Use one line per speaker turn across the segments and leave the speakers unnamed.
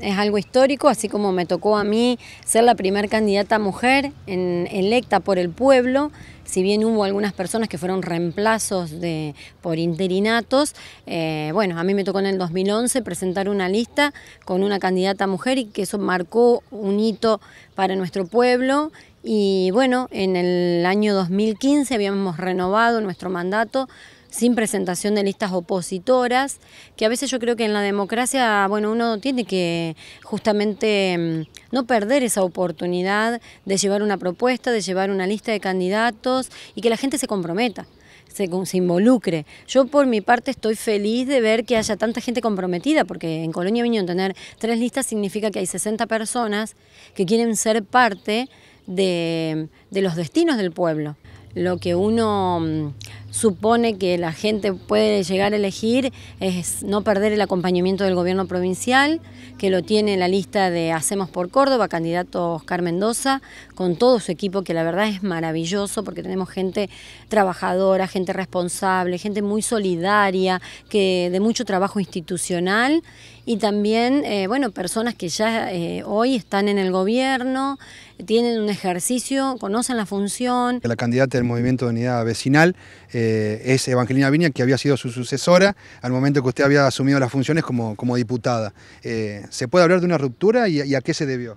Es algo histórico, así como me tocó a mí ser la primer candidata mujer en, electa por el pueblo, si bien hubo algunas personas que fueron reemplazos de, por interinatos, eh, bueno, a mí me tocó en el 2011 presentar una lista con una candidata mujer y que eso marcó un hito para nuestro pueblo y bueno, en el año 2015 habíamos renovado nuestro mandato sin presentación de listas opositoras, que a veces yo creo que en la democracia, bueno, uno tiene que justamente mm, no perder esa oportunidad de llevar una propuesta, de llevar una lista de candidatos y que la gente se comprometa. Se, involucre. Yo por mi parte estoy feliz de ver que haya tanta gente comprometida, porque en Colonia Viñón tener tres listas significa que hay 60 personas que quieren ser parte de, de los destinos del pueblo. Lo que uno mm, supone que la gente puede llegar a elegir es no perder el acompañamiento del gobierno provincial, que lo tiene en la lista de Hacemos por Córdoba, candidato Oscar Mendoza, con todo su equipo, que la verdad es maravilloso porque tenemos gente trabajadora, gente responsable, gente muy solidaria, que de mucho trabajo institucional y también, eh, bueno, personas que ya eh, hoy están en el gobierno, tienen un ejercicio, conocen la función. La candidata del Movimiento de Unidad Vecinal eh, es Evangelina Viña, que había sido su sucesora al momento que usted había asumido las funciones como, como diputada. Eh, ¿Se puede hablar de una ruptura y a qué se debió?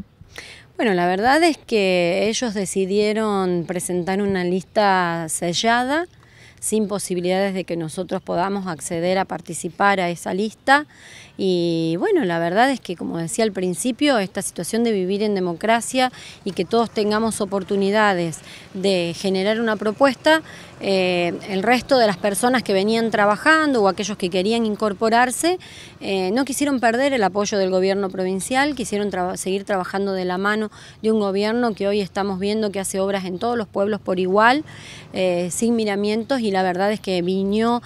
Bueno, la verdad es que ellos decidieron presentar una lista sellada, sin posibilidades de que nosotros podamos acceder a participar a esa lista. Y bueno, la verdad es que, como decía al principio, esta situación de vivir en democracia y que todos tengamos oportunidades de generar una propuesta eh, el resto de las personas que venían trabajando o aquellos que querían incorporarse, eh, no quisieron perder el apoyo del gobierno provincial, quisieron seguir trabajando de la mano de un gobierno que hoy estamos viendo que hace obras en todos los pueblos por igual, eh, sin miramientos y la verdad es que viñó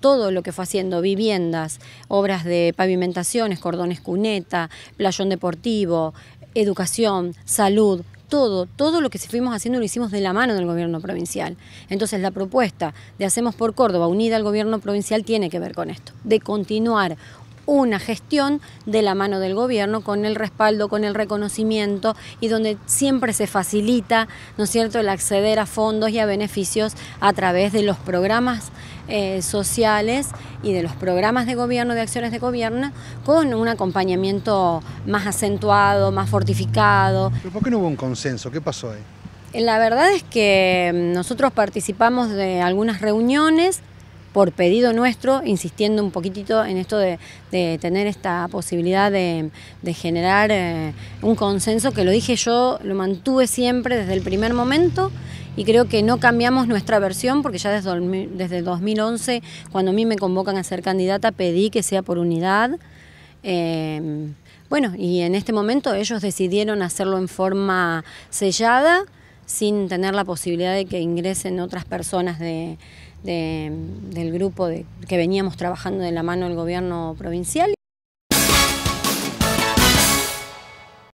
todo lo que fue haciendo, viviendas, obras de pavimentaciones, cordones cuneta, playón deportivo, educación, salud, todo, todo lo que fuimos haciendo lo hicimos de la mano del gobierno provincial. Entonces la propuesta de Hacemos por Córdoba unida al gobierno provincial tiene que ver con esto, de continuar una gestión de la mano del gobierno con el respaldo, con el reconocimiento y donde siempre se facilita, ¿no es cierto?, el acceder a fondos y a beneficios a través de los programas eh, sociales y de los programas de gobierno, de acciones de gobierno, con un acompañamiento más acentuado, más fortificado. por qué no hubo un consenso? ¿Qué pasó ahí? Eh, la verdad es que mm, nosotros participamos de algunas reuniones por pedido nuestro, insistiendo un poquitito en esto de, tener esta posibilidad de, generar eh, un consenso, que lo dije yo, lo mantuve siempre desde el primer momento, y creo que no cambiamos nuestra versión porque ya desde, desde 2011, cuando a mí me convocan a ser candidata, pedí que sea por unidad. Em, bueno, y en este momento ellos decidieron hacerlo en forma sellada, sin tener la posibilidad de que ingresen otras personas del grupo de, que veníamos trabajando de la mano del gobierno provincial.